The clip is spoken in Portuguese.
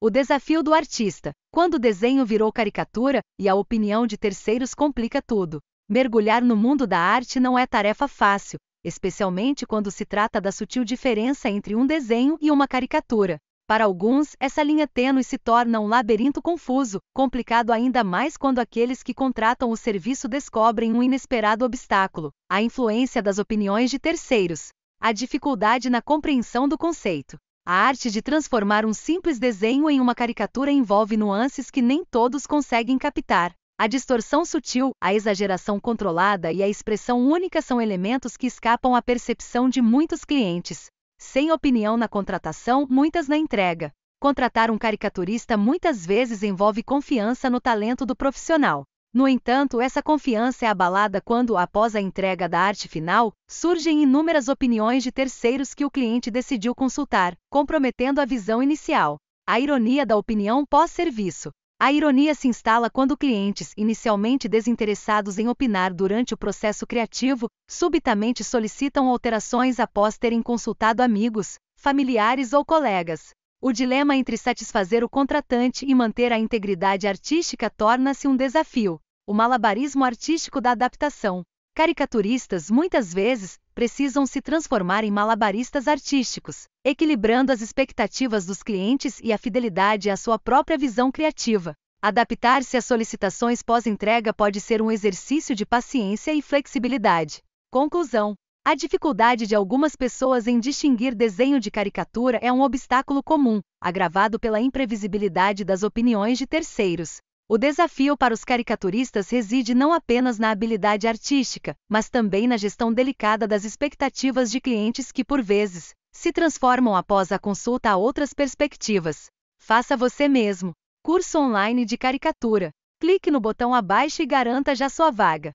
O desafio do artista, quando o desenho virou caricatura e a opinião de terceiros complica tudo. Mergulhar no mundo da arte não é tarefa fácil, especialmente quando se trata da sutil diferença entre um desenho e uma caricatura. Para alguns, essa linha tênue se torna um labirinto confuso, complicado ainda mais quando aqueles que contratam o serviço descobrem um inesperado obstáculo: a influência das opiniões de terceiros, a dificuldade na compreensão do conceito. A arte de transformar um simples desenho em uma caricatura envolve nuances que nem todos conseguem captar. A distorção sutil, a exageração controlada e a expressão única são elementos que escapam à percepção de muitos clientes. Sem opinião na contratação, muitas na entrega. Contratar um caricaturista muitas vezes envolve confiança no talento do profissional. No entanto, essa confiança é abalada quando, após a entrega da arte final, surgem inúmeras opiniões de terceiros que o cliente decidiu consultar, comprometendo a visão inicial. A ironia da opinião pós-serviço. A ironia se instala quando clientes, inicialmente desinteressados em opinar durante o processo criativo, subitamente solicitam alterações após terem consultado amigos, familiares ou colegas. O dilema entre satisfazer o contratante e manter a integridade artística torna-se um desafio, o malabarismo artístico da adaptação. Caricaturistas muitas vezes precisam se transformar em malabaristas artísticos, equilibrando as expectativas dos clientes e a fidelidade à sua própria visão criativa. Adaptar-se às solicitações pós-entrega pode ser um exercício de paciência e flexibilidade. Conclusão: a dificuldade de algumas pessoas em distinguir desenho de caricatura é um obstáculo comum, agravado pela imprevisibilidade das opiniões de terceiros. O desafio para os caricaturistas reside não apenas na habilidade artística, mas também na gestão delicada das expectativas de clientes que, por vezes, se transformam após a consulta a outras perspectivas. Faça você mesmo. Curso online de caricatura. Clique no botão abaixo e garanta já sua vaga.